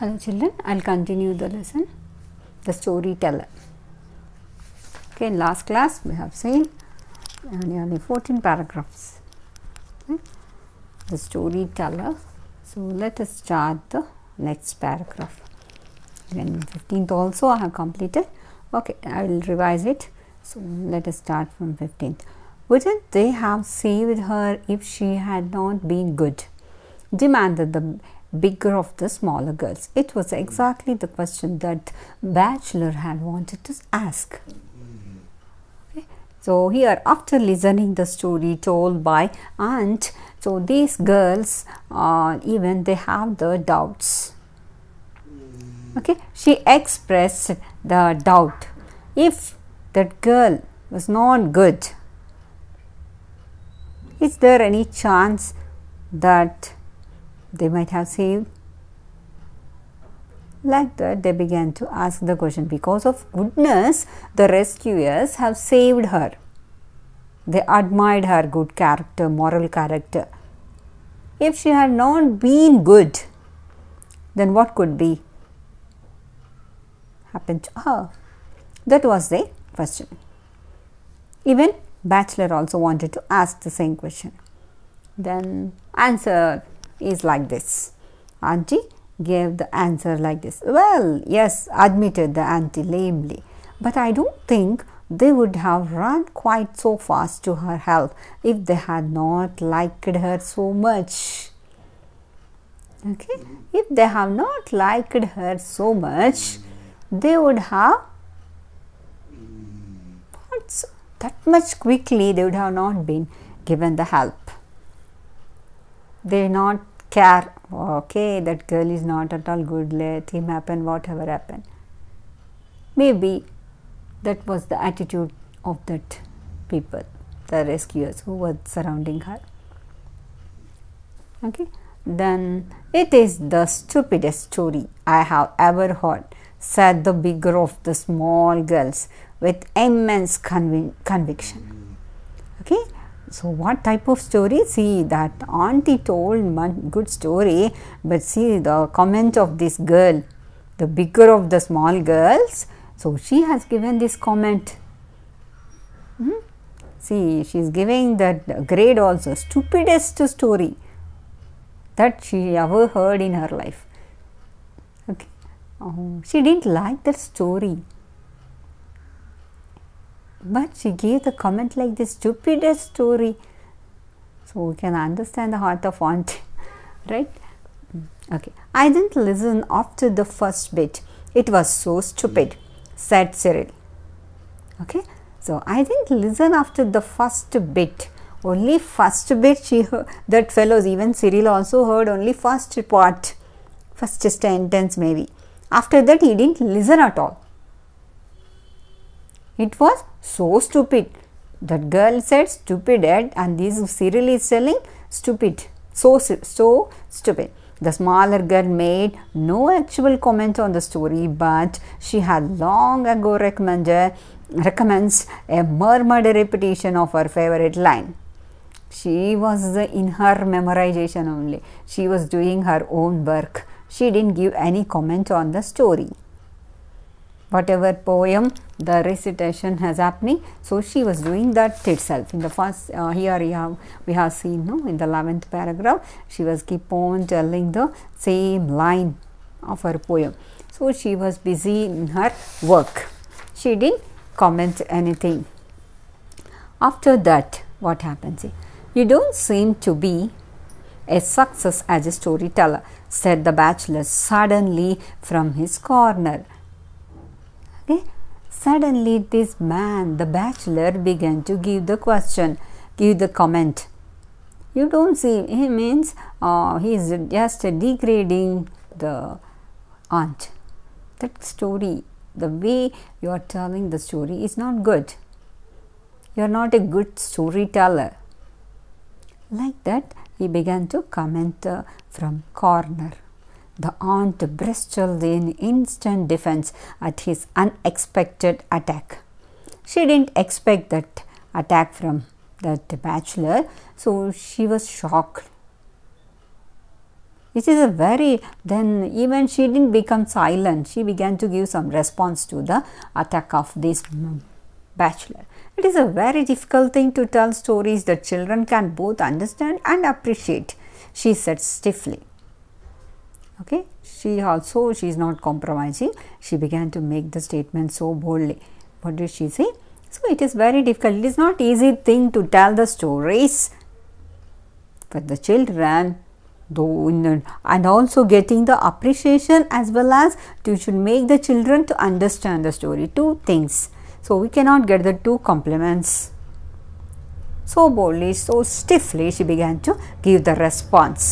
Hello children, I will continue the lesson, the storyteller. Okay, in last class we have seen uh, nearly 14 paragraphs. Okay, the storyteller. So let us start the next paragraph. Then 15th also I have completed. Okay, I will revise it. So let us start from 15th. Wouldn't they have saved her if she had not been good? Demanded the bigger of the smaller girls. It was exactly the question that Bachelor had wanted to ask. So here after listening the story told by aunt, so these girls uh, even they have the doubts. Okay, she expressed the doubt. If that girl was not good, is there any chance that they might have saved. Like that, they began to ask the question because of goodness, the rescuers have saved her. They admired her good character, moral character. If she had not been good, then what could be happened to her? That was the question. Even Bachelor also wanted to ask the same question. Then answer is like this. Auntie gave the answer like this. Well, yes, admitted the auntie lamely. But I don't think they would have run quite so fast to her help if they had not liked her so much. Okay, if they have not liked her so much, they would have not that much quickly they would have not been given the help. They not care okay that girl is not at all good let him happen whatever happened maybe that was the attitude of that people the rescuers who were surrounding her okay then it is the stupidest story i have ever heard said the bigger of the small girls with immense conviction okay so, what type of story? See that auntie told one good story, but see the comment of this girl, the bigger of the small girls. So, she has given this comment. Hmm? See, she is giving that grade also, stupidest story that she ever heard in her life. Okay. Oh, she didn't like that story. But she gave the comment like the stupidest story. So we can understand the heart of aunt, right? Mm. Okay. I didn't listen after the first bit. It was so stupid, said Cyril. Okay. So I didn't listen after the first bit. Only first bit she heard, that fellows even Cyril also heard only first part, first sentence maybe. After that he didn't listen at all. It was so stupid. That girl said stupid Ed and this Cyril is telling stupid. So, so stupid. The smaller girl made no actual comment on the story, but she had long ago recommended recommends a murmured repetition of her favorite line. She was in her memorization only. She was doing her own work. She didn't give any comment on the story whatever poem the recitation has happening. So she was doing that itself. In the first, uh, here we have, we have seen no, in the 11th paragraph, she was keep on telling the same line of her poem. So she was busy in her work. She didn't comment anything. After that, what happens? You don't seem to be a success as a storyteller, said the bachelor suddenly from his corner. Suddenly, this man, the bachelor, began to give the question, give the comment. You don't see, he means uh, he is just degrading the aunt. That story, the way you are telling the story is not good. You are not a good storyteller. Like that, he began to comment uh, from corner. The aunt bristled in instant defense at his unexpected attack. She didn't expect that attack from that bachelor, so she was shocked. This is a very, then even she didn't become silent. She began to give some response to the attack of this bachelor. It is a very difficult thing to tell stories that children can both understand and appreciate, she said stiffly okay she also she is not compromising she began to make the statement so boldly what did she say so it is very difficult it is not easy thing to tell the stories but the children though in, and also getting the appreciation as well as to should make the children to understand the story two things so we cannot get the two compliments so boldly so stiffly she began to give the response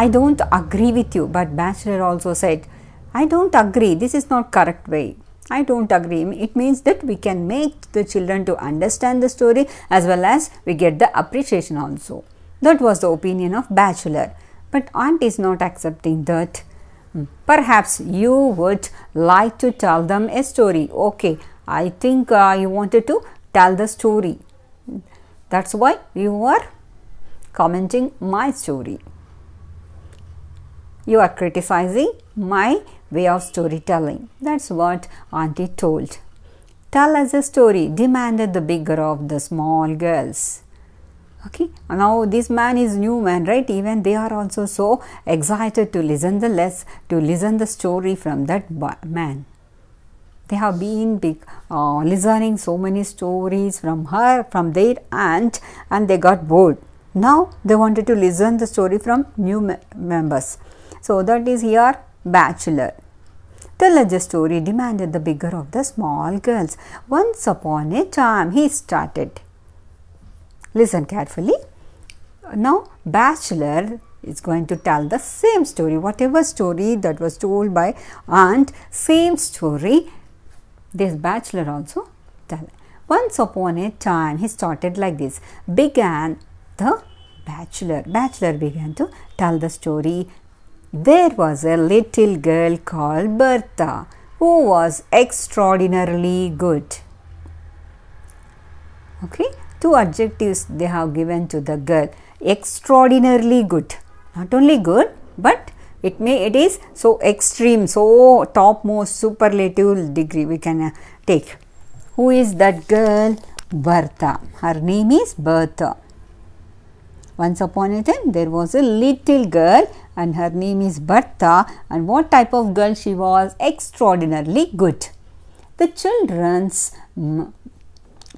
I don't agree with you. But Bachelor also said, I don't agree. This is not correct way. I don't agree. It means that we can make the children to understand the story as well as we get the appreciation also. That was the opinion of Bachelor. But aunt is not accepting that. Hmm. Perhaps you would like to tell them a story. Okay, I think uh, you wanted to tell the story. That's why you are commenting my story. You are criticizing my way of storytelling. That's what auntie told. Tell us a story, demanded the bigger of the small girls. Okay, now this man is new man, right? Even they are also so excited to listen the less, to listen the story from that man. They have been big, uh, listening so many stories from her, from their aunt and they got bored. Now they wanted to listen the story from new me members. So that is here bachelor. The a story demanded the bigger of the small girls. Once upon a time, he started. Listen carefully. Now, bachelor is going to tell the same story. Whatever story that was told by aunt, same story. This bachelor also tell. Once upon a time, he started like this. Began the bachelor. Bachelor began to tell the story there was a little girl called Bertha who was extraordinarily good. Okay, two adjectives they have given to the girl extraordinarily good. Not only good, but it may it is so extreme so topmost superlative degree we can uh, take who is that girl bertha her name is bertha once upon a time there was a little girl and her name is Bertha and what type of girl she was extraordinarily good. The children's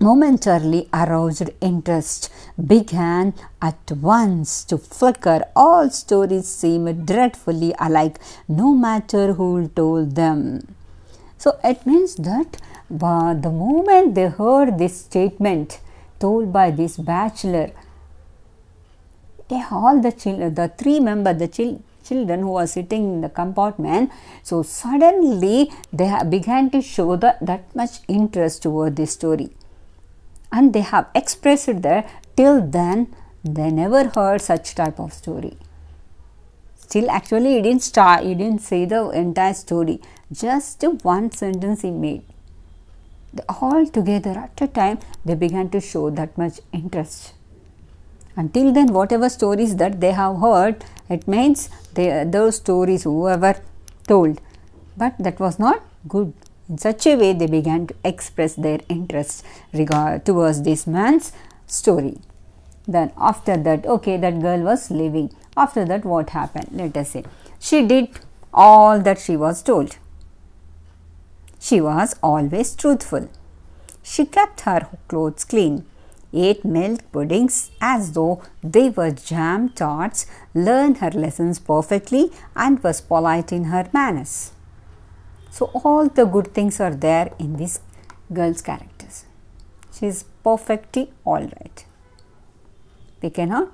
momentarily aroused interest began at once to flicker. All stories seemed dreadfully alike, no matter who told them. So it means that uh, the moment they heard this statement told by this bachelor, all the children, the three member, the chil children who were sitting in the compartment, so suddenly they began to show the, that much interest toward this story. And they have expressed it there till then they never heard such type of story. Still, actually, he didn't start, he didn't say the entire story, just one sentence he made. All together at a time, they began to show that much interest. Until then, whatever stories that they have heard, it means they, those stories whoever told. But that was not good. In such a way, they began to express their interest regard towards this man's story. Then after that, okay, that girl was leaving. After that, what happened? Let us say she did all that she was told. She was always truthful. She kept her clothes clean ate milk puddings as though they were jam tarts, learned her lessons perfectly, and was polite in her manners. So, all the good things are there in this girl's characters. She is perfectly alright. We cannot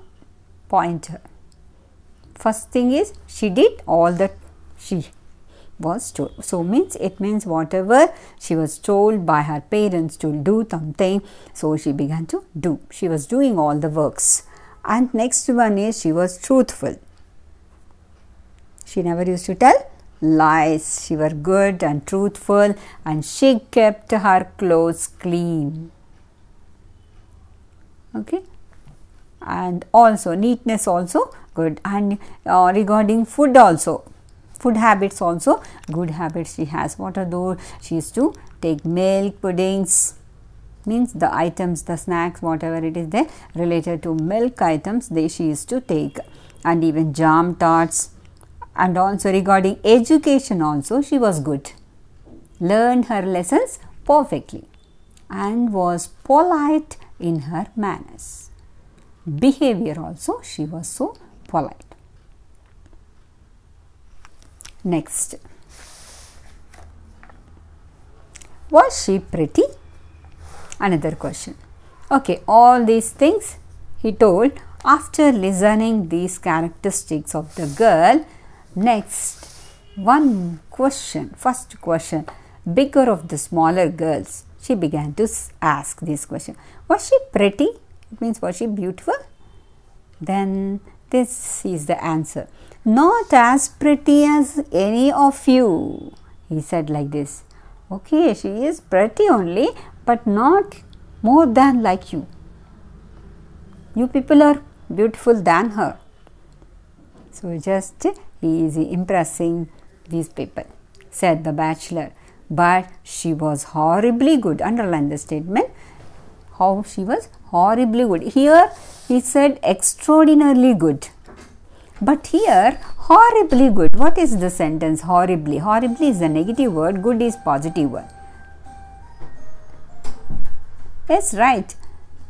point her. First thing is, she did all that she was told. So means it means whatever she was told by her parents to do something. So she began to do. She was doing all the works. And next one is she was truthful. She never used to tell lies. She were good and truthful and she kept her clothes clean. Okay. And also neatness also good and uh, regarding food also food habits also good habits she has what are those she is to take milk puddings means the items the snacks whatever it is there related to milk items they she is to take and even jam tarts and also regarding education also she was good learned her lessons perfectly and was polite in her manners behavior also she was so polite Next, was she pretty? Another question. Okay, all these things he told after listening these characteristics of the girl. Next, one question, first question, bigger of the smaller girls. She began to ask this question. Was she pretty? It means was she beautiful? Then this is the answer. Not as pretty as any of you, he said like this. Okay, she is pretty only, but not more than like you. You people are beautiful than her. So, just he is impressing these people, said the bachelor. But she was horribly good. Underline the statement how she was horribly good. Here he said extraordinarily good. But here horribly good. What is the sentence horribly? Horribly is a negative word, good is positive word. Yes, right.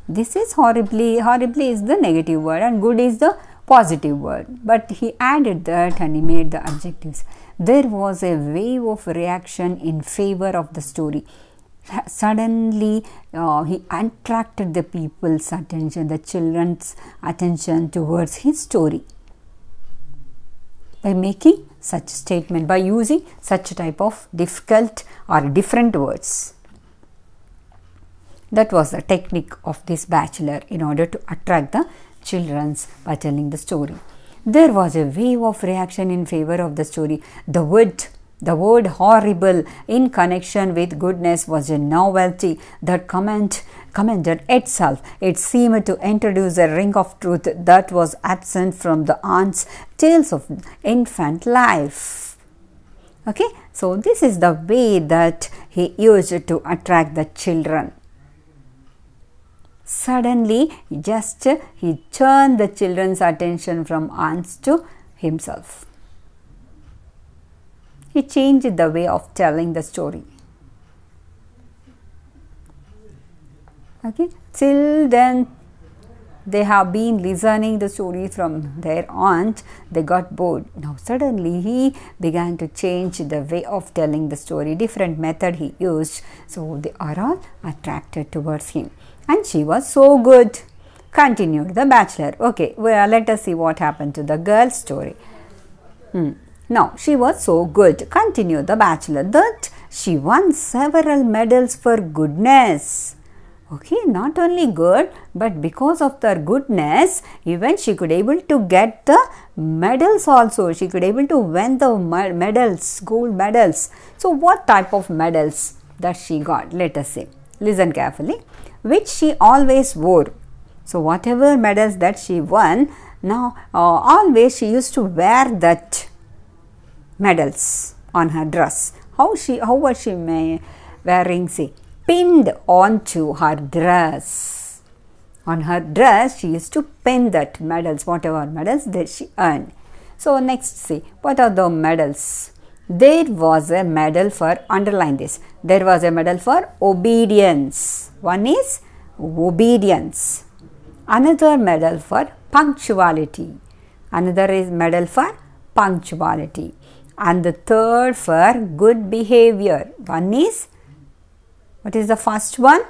This is horribly, horribly is the negative word and good is the positive word. But he added that and he made the adjectives. There was a wave of reaction in favor of the story suddenly uh, he attracted the people's attention, the children's attention towards his story by making such statement, by using such type of difficult or different words. That was the technique of this bachelor in order to attract the children's by telling the story. There was a wave of reaction in favor of the story. The word the word horrible in connection with goodness was a novelty that comment commended itself. It seemed to introduce a ring of truth that was absent from the aunt's tales of infant life. Okay, so this is the way that he used to attract the children. Suddenly, just he turned the children's attention from aunts to himself. He changed the way of telling the story. Okay, till then they have been listening the story from their aunt they got bored now suddenly he began to change the way of telling the story different method he used so they are all attracted towards him and she was so good continued the bachelor okay well let us see what happened to the girl's story hmm. Now, she was so good, continued the bachelor, that she won several medals for goodness. Okay, not only good, but because of their goodness, even she could able to get the medals also. She could able to win the medals, gold medals. So, what type of medals that she got? Let us say. Listen carefully. Which she always wore. So, whatever medals that she won, now uh, always she used to wear that medals on her dress. How she how was she wearing see pinned onto her dress. On her dress she used to pin that medals whatever medals that she earned. So next see what are the medals? There was a medal for underline this. There was a medal for obedience. One is obedience. Another medal for punctuality. Another is medal for punctuality and the third for good behavior. One is what is the first one?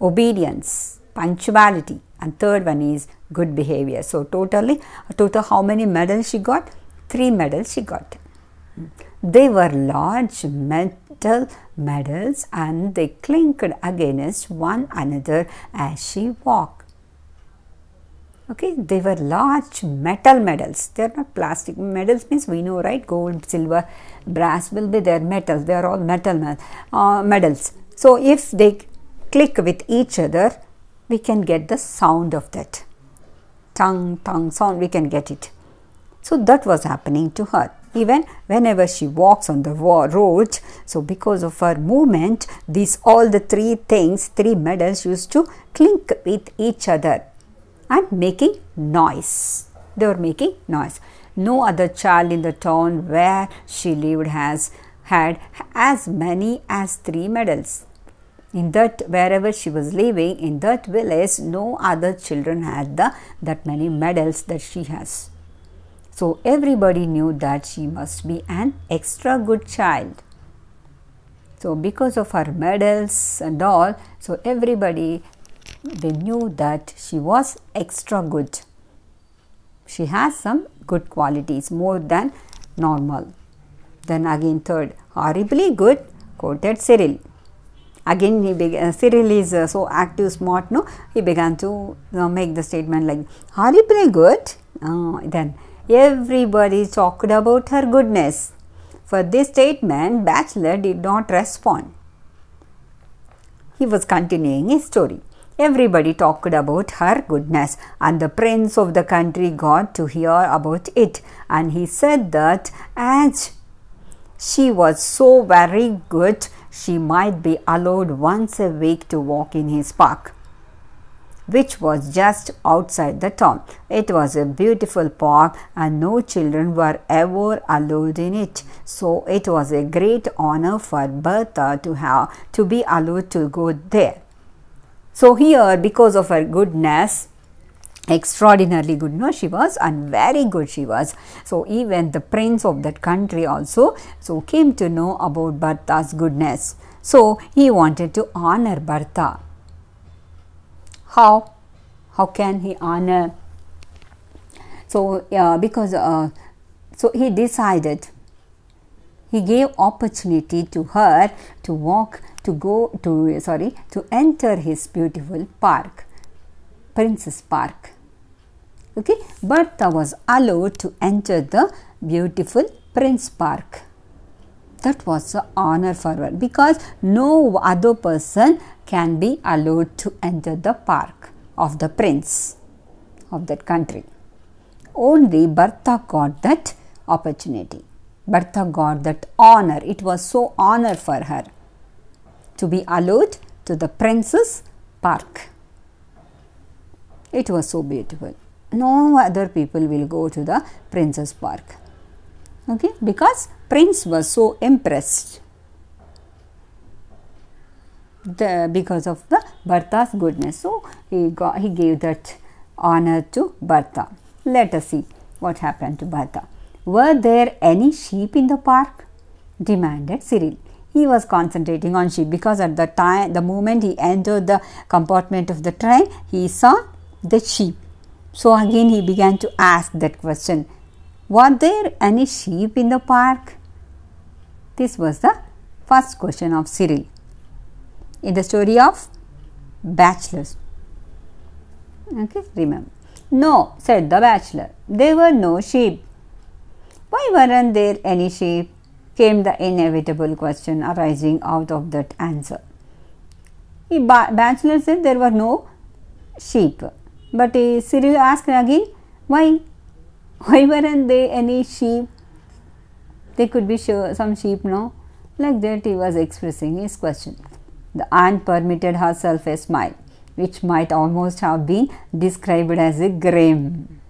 Obedience, punctuality, and third one is good behavior. So totally, total how many medals she got? Three medals she got. They were large metal medals and they clinked against one another as she walked okay they were large metal medals they are not plastic medals means we know right gold silver brass will be their metals they are all metal uh, medals so if they click with each other we can get the sound of that tongue tongue sound we can get it so that was happening to her even whenever she walks on the road so because of her movement these all the three things three medals used to clink with each other and making noise. They were making noise. No other child in the town where she lived has had as many as three medals. In that, wherever she was living, in that village, no other children had the, that many medals that she has. So everybody knew that she must be an extra good child. So because of her medals and all, so everybody they knew that she was extra good. She has some good qualities more than normal. Then again third, horribly good quoted Cyril. Again he began, uh, Cyril is uh, so active smart no, he began to uh, make the statement like horribly good. Uh, then everybody talked about her goodness. For this statement, Bachelor did not respond. He was continuing his story. Everybody talked about her goodness, and the prince of the country got to hear about it. And he said that as she was so very good, she might be allowed once a week to walk in his park, which was just outside the town. It was a beautiful park, and no children were ever allowed in it. So it was a great honor for Bertha to have to be allowed to go there. So, here because of her goodness, extraordinarily good no she was and very good she was so even the prince of that country also so came to know about Bertha's goodness so he wanted to honor Bertha how how can he honor so yeah, uh, because uh, so he decided he gave opportunity to her to walk to go to sorry to enter his beautiful park, Prince's Park. Okay, Bertha was allowed to enter the beautiful Prince Park. That was an honor for her because no other person can be allowed to enter the park of the prince of that country. Only Bertha got that opportunity. Bertha got that honor. It was so honor for her to be allowed to the Princess Park. It was so beautiful. No other people will go to the Princess Park. Okay, because Prince was so impressed the, because of the Bertha's goodness. So he got, he gave that honor to Bertha. Let us see what happened to Bertha. Were there any sheep in the park? demanded Cyril he was concentrating on sheep because at the time the moment he entered the compartment of the train he saw the sheep so again he began to ask that question were there any sheep in the park this was the first question of cyril in the story of bachelors okay remember no said the bachelor there were no sheep why weren't there any sheep came the inevitable question arising out of that answer. The bachelor said there were no sheep, but Cyril asked again, why? Why weren't there any sheep? There could be sure some sheep, no? Like that, he was expressing his question. The aunt permitted herself a smile, which might almost have been described as a grim.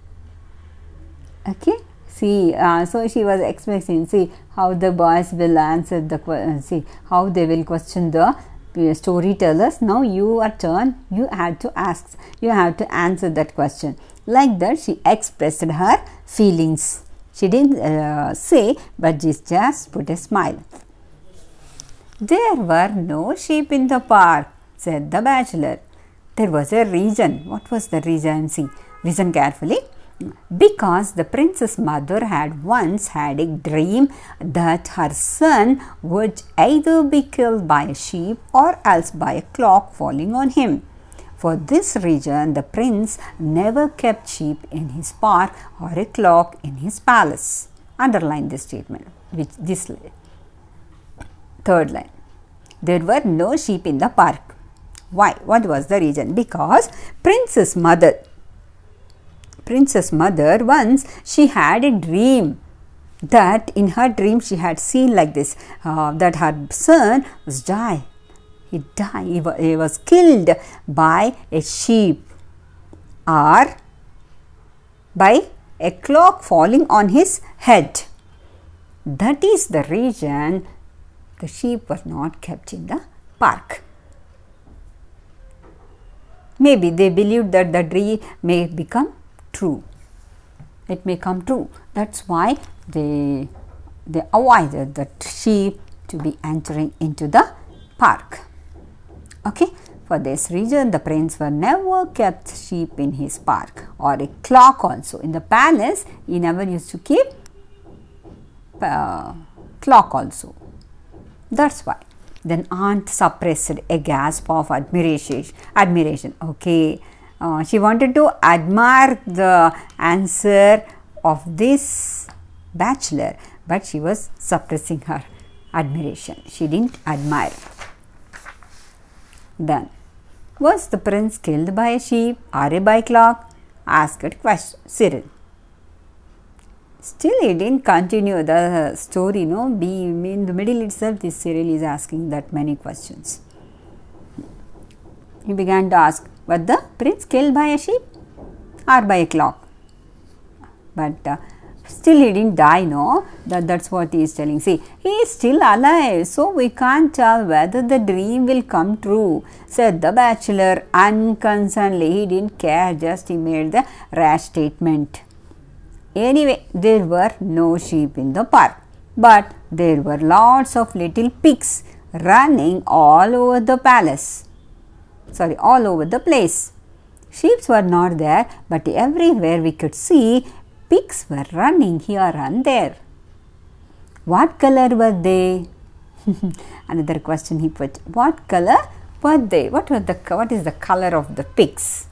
Okay? see uh, so she was expecting see how the boys will answer the question. Uh, see how they will question the uh, storytellers now you are turned. you have to ask you have to answer that question like that she expressed her feelings she didn't uh, say but she just put a smile there were no sheep in the park said the bachelor there was a reason what was the reason see listen carefully because the prince's mother had once had a dream that her son would either be killed by a sheep or else by a clock falling on him. For this reason, the prince never kept sheep in his park or a clock in his palace. Underline this statement, which this third line. There were no sheep in the park. Why? What was the reason? Because princess mother princess mother once she had a dream that in her dream she had seen like this uh, that her son was die he died he was, he was killed by a sheep or by a clock falling on his head that is the reason the sheep were not kept in the park maybe they believed that the tree may become true. It may come true. That's why they they avoided the sheep to be entering into the park. Okay. For this reason, the prince were never kept sheep in his park or a clock also. In the palace, he never used to keep uh, clock also. That's why. Then aunt suppressed a gasp of admiration. Admiration. Okay, uh, she wanted to admire the answer of this bachelor, but she was suppressing her admiration. She didn't admire. Then, was the prince killed by a sheep or a by clock? Asked question, Cyril. Still, he didn't continue the story. No, be in the middle itself, this Cyril is asking that many questions. He began to ask, but the prince killed by a sheep or by a clock. But uh, still he didn't die, no? That, that's what he is telling. See, he is still alive, so we can't tell whether the dream will come true, said the bachelor unconcernedly. He didn't care, just he made the rash statement. Anyway, there were no sheep in the park, but there were lots of little pigs running all over the palace sorry all over the place. Sheep were not there but everywhere we could see pigs were running here and there. What color were they? Another question he put. What color were they? What were the what is the color of the pigs?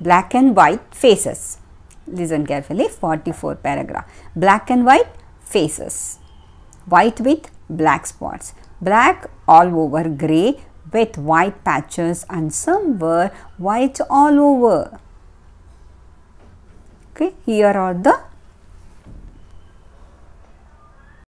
Black and white faces. Listen carefully. 44 paragraph. Black and white faces. White with black spots. Black all over grey with white patches and some were white all over. Okay, here are the